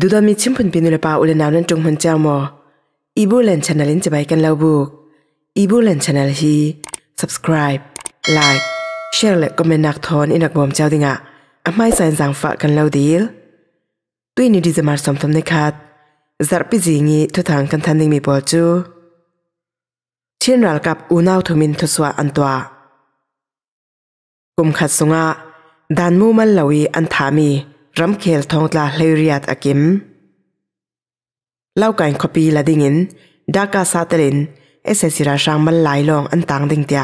ดูตอนมีชิมพุนปีนุลปาอุลนาวนั้นจงมันเจ้ามออีบูแลนชาแนลินจะไปกันเล่าบุกอีบูแลนชาแนลฮี subscribe like share และก็เมนนักทอนอินักบอมเจ้าดิงะอาไม่สายสังฝากันเล่าดีลตุยนี่ดีจะมาสมทำในคัดจัดปิจิงีทุทางกันทันดิงมีปอจูเช่นรัลกับอุนาวทมินทศวอันตัวกุมขัดสงะดานมูมันเลวีอันถามีรัมเคลทองตาเลเรียดอักิมเล่ากันขปีละดิ่งินดากาซาเตลินเอเซซิราชางมันหลายลองอันต่างดิ่งเตี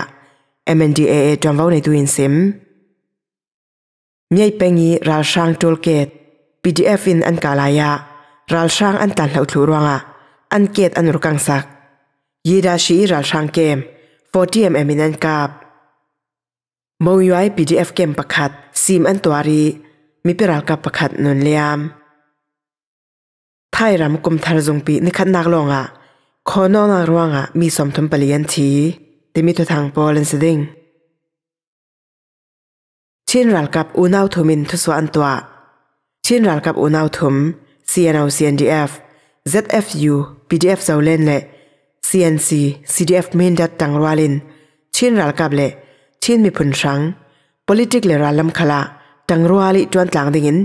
ยีเอเอจำว่าในตัวอินซิมมีไอเป็งีราชางจูเกตพีดีเอฟินอันกาลายะราชางอันตันเล่าทุรวงะอันเกตอันรุกังสักยีดาชีราชางเกมโฟ์ทีเอมินอันกาบมวยไว้ีดีเอฟเกมประคัดซิมอันตัวรีมีเปรากับประคัดนนเลียมไทยรำกุมทารจงปีนิคัดนักลงอ่ะคนนอนร่วงอ่ะมีสมทุนปลียนทีแต่มีตัวทางปอลนสดิงชินรัลกับอุณาวทุมินทุสวันตัวชินรัลกับอุณาวทุม CNO CNDF ZFU PDF เจ้าเล่นเล่ CNC CDF มินดัดตังรวาลินชินรัลกับเละชินมีผลชัง politics เลรัลลมคลาจังรัวลิจวนตลังดิ่งน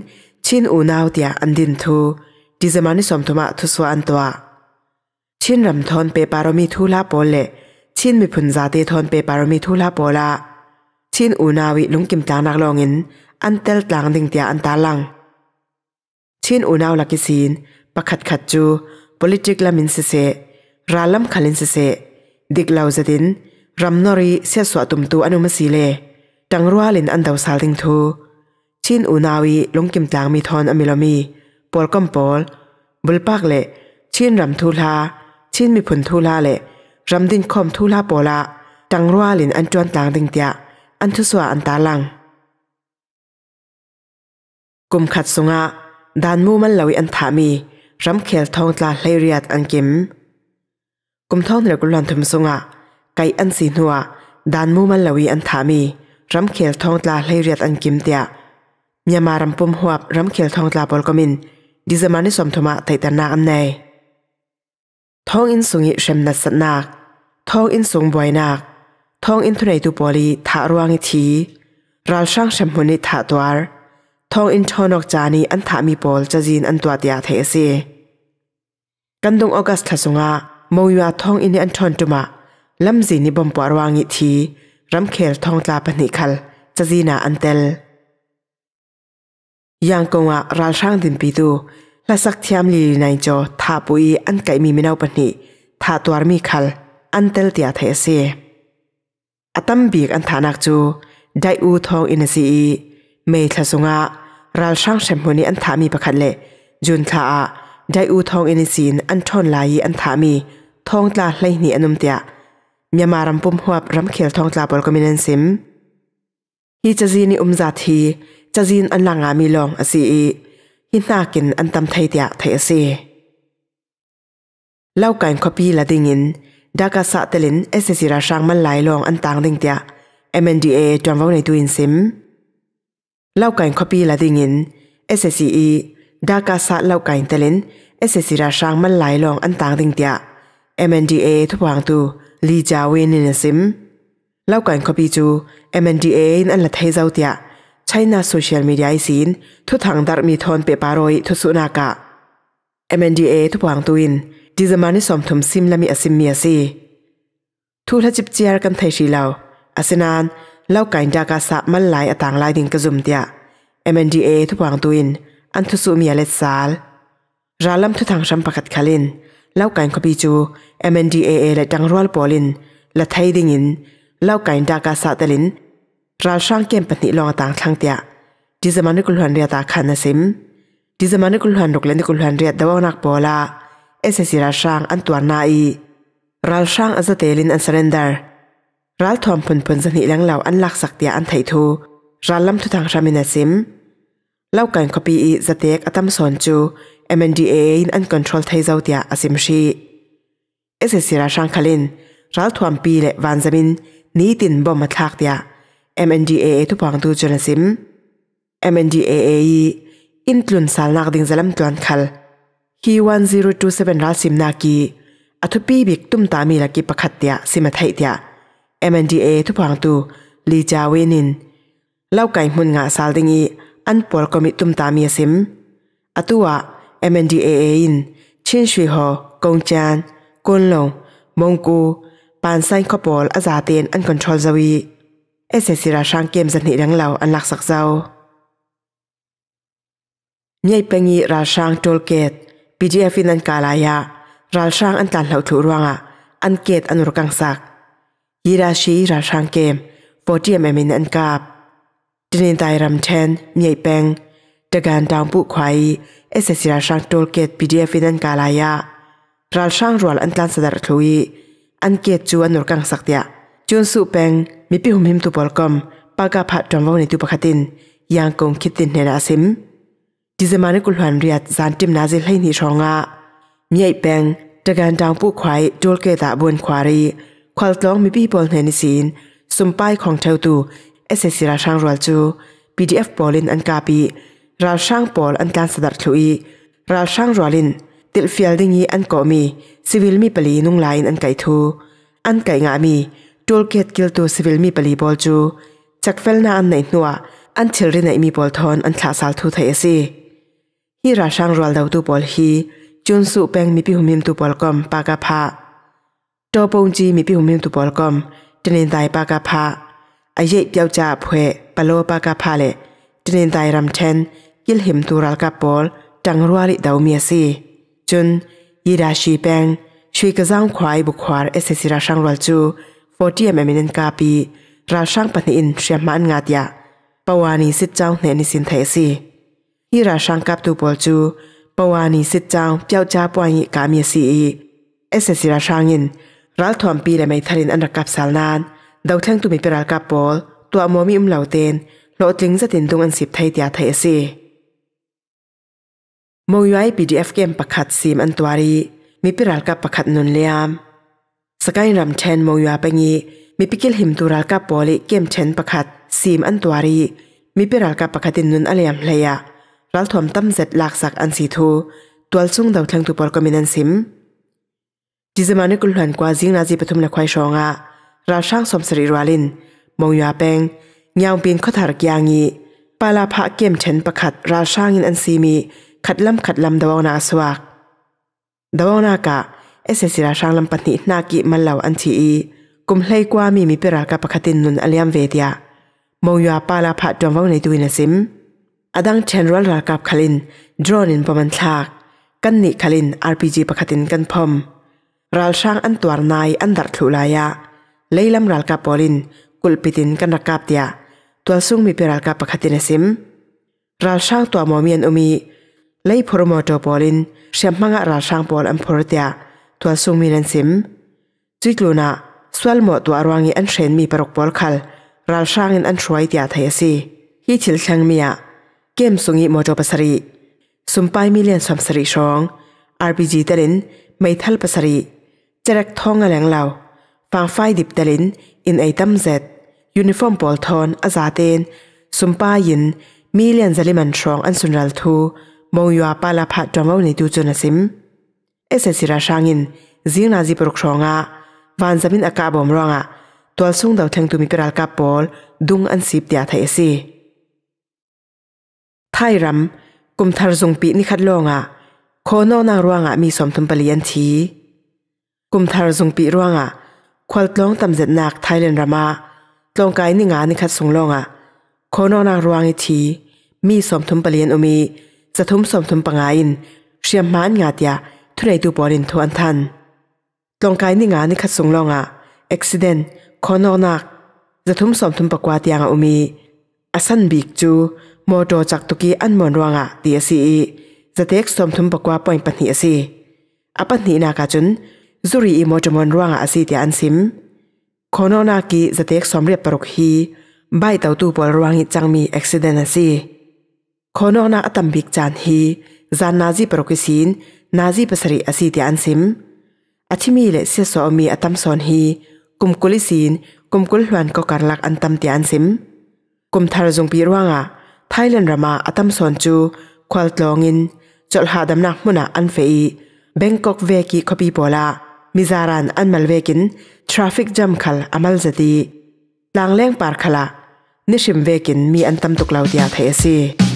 ชินอูนาวเดียอันดินทูดิจมานิสมทุมาทุสวอันตัว ชินรำทอนเปปารมีทูลาโปเลชินมิพุนซาเตทอนเปปารมีทูลาโปลาชินอูนาวิลุงกิมตานักลองินอันเตลตลังดิ่งเดียอันตาลัง ชินอูนาวลักิสินปะขัดขัดจูปลิ i t i c lamin se se ralam khalin se se dik lau zadin ramnori se swatum ั u anumasi le t ั n g r u a lin andau salting t h ชินอุนาวีลงกิมตางมีทอนอเมิลมีปอลกัมปอลบุลปากเละชินรำทูลาชินมีผลทูลาเละรำดินคอมทูลาปอละ จังรัวลินอันจวนตางดิงเตียอันทุสวาอันตาลังกุมขัดสงะ ดานมูมันเลวอันถามีรำเขียลทองตาไลเรียดอันกิมกุมทองเหลือกุลันทมสงะไกอันสีนัวดานมูมันเลวอันถามีรำเขียลทองตาไลเรียดอันกิมเตียมีมารำปุ่มหัวบรำเขียวทองตลาบอลกมินดิจมานิสมทมาไตตนาอันเนยทองอินสุงิเชมนัสนักทองอินสุงบวยนักทองอินทุนัยตุปอลีถารวงอิทีรัลช่างเชมหุนิถาตัวทองอินทอนอกจานีอันถามีปอลจะจีนอันตัวเดียเทเซกันดงออกัสทัสงะมวยาทองอินอันทอนตุมาลำจีนิบมปอรวงอิทีรำเขียวทองตลาปนิคัลจะจีนาอันเตลยังกงอาราช่างดินปีดูและสักเทียมลีนายจอทาปุยอันไกมีมินาปนีทาตัวมีขัลอันเตลเตียเทเซอตัมบีกอันทานักจูได้อูทองอินซีเมทสงะราช่างเชมพนีอันทามีประคันเลจุนทาได้อูทองอินซีนอันทอนลายอันทามีทองตลาไลนีอนุมเตียมีมารำปุ่มหัวรำเขียวทองตลาบอลกมินันซิมฮิจจีนีอุมจัตทีจะจินอันหลังอามีลองอาศีหินนากินอันตำไทยเดียไทยอาศเล่ากันขบีละดิ่งินดากาสะเตลินเอสเซซิราช่างมันหลายลองอันต่างดิ่งเดีย MNDA เอจวน่าในตัวอินซิมเล่ากันขบีละดิ่งินเเอส s s ีดากาสะเล่ากันเตลินเอสเซซิราช่างมันหลายลองอันต่างดิ่งเดียมนดีเอทุกวางตัวลีจาวินินซิมเล่ากันขบีจู m n อ a นอั่นละไทยเจ้าเดียช่นาโซเชียลมีเดียสินทุกทางดารมีทอนเปปารอยทุสุนากะเเออ็็มนดีเอทุวางตุินดิจมานิสมถมซิมและมีอสิมเมียซีทุทัจิบเจียร์กันไทยสีเหลาอาสินานเล่าไก่ดากาสะมันหลายอต่างหลายดินกระจุมเตียเเออ็็มนดีเอทุวางตุินอันทุสุมีเลตซาลรัลลัมทุกทางชัมปะกัดคาลินเล่าไก่ขบีจูเ MNDA และดังรัลปอลินและไทยดิงินเล่าไก่ดากาสะตลินรัลช่างเกมปฏิลองต่างทางเตียดิจมานุกุลหันเรียตาขันนสิมดิจมานุกุลหันรุกเลนกุลหันเรียดดานักบอลาเอเซซิรัลช่างอันตัวนายรัลช่างอันจเตลินอันเซเรนเดอร์รัลทอมพุนพุนสนิลังเหล่าอันลักสักเตียอันไททูรัลลัมทุทางชามินสิมเล่ากันคบีอีจะเตกอัตัมสอนจู MNDA อันคอนโทรลไทยเจ้าเตียอสิมชีเอเซซิรัลช่างคลินรัลทอมปีและวันจามินนี้ตินบอมมาทักเตีย MNDAA ทุพองตูจนสิม MNDAA อินทลุนสาลนักดิงสะลมตวนคัล h 1 0 2 7ซรูสิมนากีอทุปีบิกตุ้มตามีลักกิปขัดเตียสิมาไทยเตีย MNDA a ทุพองตูลีจาวินินเล่าไก่มุนงาสาลดิงอีอันปอลกมิตุ้มตามีสิมอตัว MNDAA อินชินชวยหอ กงจานกุนหลงมงกูปานไซน์ขบอลอาซาเตียนอันคอนโทรลซวีเอเซสิราชัางเกมจนิดังเหล่าอันลักสักเจ้าเนี่ยเปงีราชัางโจลเกตปีเจฟินันกาลายะราชัางอันตันเหล่าถูรวงอ่ะอันเกตอันรุกังสักยีราชีราชัางเกมปอดีเอมเมินอันกาบดินินไตรัมเชนเนี่ยเปงตะการดาวปุควายเอเซสิราชัางโจลเกตปีีเจฟินันกาลายะราชัางรัวอันตันสดาร์ทุยอันเกตจวนรุกังสักเดียจวนสุเปงมีพิหุมหิมตุปอลกอมปากาผัดจอมวาวในตุปขัดินยังคงคิดตินเนราซิมจิจมานกุลหันเรียดสานติมนาซิลให้นิชองะมีไอแปงตะการดังผู้ควายโจลเกตาบวนควารีควาลต้องมีพิบอลเนนิสินสมป้ายของเทวตูเอสเซซิราช่างรัวจู PDF บอลินอันกาปีราช่างบอลอันการสดัดลุยราช่างรัวลินติลฟิลดิงีอันกอมีซิวิลมีปลีนุ่งลายอันไก่ทูอันไก่งามีตูลเกตกิลตูสิวิลมีปลีบอลจูจากเฟลนาอันไหนหนัวอันเชลรินไหนมีบอลทอนอันขาสาลทูไทยซีฮีราช่างรัวดาวตวบอลฮีจุนสุแปงมีพิหุมิมตัวบอลกอมปากาพะโตปงจีมีพิหุมิมตัวบอลกอมเจนินไตปากาพะอายเปียวจ่าเพวปะโลปากาพะเลเจนินไตรำเชนกิลหิมตัวรัลกับบอลจังรัวลิดาวเมียซีจุนยีราชีแปงช่วยกระซ้างควายบุควารเอเซซิราช่างรัวจูโฟตีเอ็มเอ็มเอ็นกาปีราช่างปนิอินเชียมมันงาดยาปวานีสิจ้าเนนิสินเทสีที่ราช่างกับตูปอลจูปวานีสิจ้าเปียวจ้าปวยกามีสีเอสเซสีราช่างอินรัลทอมปีเละไม่ทันอันรักกับสารนันเดาทั้งตูมีเปรากับบอลตัวมอมีอุ้มเหล่าเตนโลจิงจะตินตรงอันสิบไทยตยาเทซีมองย้ายปีดีเอฟเกมประคัดซีมอันตัวรีมีเปรากับประคัดนุนเลียมสกายรำเชนมอยาเปงีมีพิกิลหิมตุรัลกาปอลิเกมเชนประคัดซีมอันตวารี มีพิรัลกาประคัดินนุนอเลียมเลียรัลถมตั้มเจ็ดลักสักอันสีทูตัวสุงเดาทางตุปอลกมินันซิมจิจมานุกุลหันกว่าซิงนาจีปฐุมละควายชองอะราช่างสมศรีรวาลินมอยาเปงยาวปีนขอถากยางีปาลาพะเกมเชนประคัดราช่างอินอันซีมีขัดลำขัดลำดาวนาสวากดาวนากะเอสเซสิราช่างลำปันนิหน้ากิมันเหล่าอันทีอีกุมเลยกว่ามีมิปรากับปกตินุนอเลียมเวียมองยาปาลาพัดจอมวังในตุยนซิมอดังเชนรัลรากับคลินดรอนินประมาณทากกันนิคลินอาร์พีจีปกตินกันพอมรัลช่างอันตัวนายอันดัดทุลายะเล่ลำรัลกับบอลินกุลปิตินกันรักับเดียตัวซุ่งมีปรากับปกตินซิมรัลช่างตัวมอมียนอมีเล่พรมมโตบอลินเชี่อมังรัลช่างบอลอันพรเดียตัวซุงมีนันซิมจุดลูน่า สวลหมดตัวรวงอีอันเชนมีปรกบอลคัลรัลช่างอนอันช่วยตดียทยสี ฮีทิลชังมียเกมสุงีมอจปัสรีสุมไปมิเลียนสวมสรีชองอาร์บีจีตลินไม่ทัลปัสรีจรักทองอะไรเล่าฟังไฟดิบตลินอินไอตัมเซตยูนิฟอร์มบอลทอนอาซาเตน สุมไปยินมิเลียนจะลิมันชองอันสุนรัลทูมองยัวปาลาพัดจอมวัาในดูจุนสิมเอเซซิราชางินซิงนาจิปรุกชองะวันจามินอากาบอมรองะตัวสุงดาวเทงตุมิปรัลกาปอลดุงอันสีบเดียไทยเอซีไทรัมกุมทารซงปีนิคัดลองะโคโนนางรวงะมีสมทุนเปลี่ยนทีกุมทารซงปีรวงะควัลตลองตำเจ็ดนักไทยเลนรามาตลองกายนิงานิคัดสงลองะโคโนนางรวงอทีมีสมทุนเปลี่ยนอุมีจะทุมสมทุนปังอินเชียมมานงาเดียทุเรดูบอลินทวันทันลองกายนิ่งานิขัดสงลองอ่ะอุบิเหตุคอนอนักจะทุ่มสมทุ่มปกวาดยังอุมีอาสันบีกจูมอดอจากตุกีอันมอนรวงอ่ะตีเอซีจะเทกสมทุ่มปกวาดปอยปัญหาซีอปัญหานากาจุนจุรีอีมอจมอนรวงอ่ะสีเดียอันซิมคอนอนักีจะเทกสมเรียบปรุกฮีใบเต่าตู้บอลรวงอีจังมีอุบิเหตุสีคอนอนาอตัมบีกจานฮีจานนาจีปรุกซีนนาจีปัสริอสีิติอันซิมอาทิมีเลเสียสอมีอัตัมสอนฮีกุมกุลิศีนกุมกุลหวนก็การลักอันตัมติอันซิมกุมทารจงปีร่วงอ่ะไทยเลนรามาอัตัมสอนจูควอลตลองินจดหาดำนักมุนาอันเฟีเบงกอกเวกีขบีโปลามิซารันอันมัลเวกินทราฟิกจัมคัลอามัลจตีลางเลงปาร์คลานิชิมเวกินมีอันตัมตุกลาวดียาเทสซี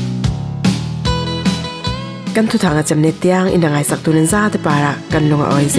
กันทุทางอาจำเนตียงอินังไอสักตุนันซาติปาระกันลงออยเซ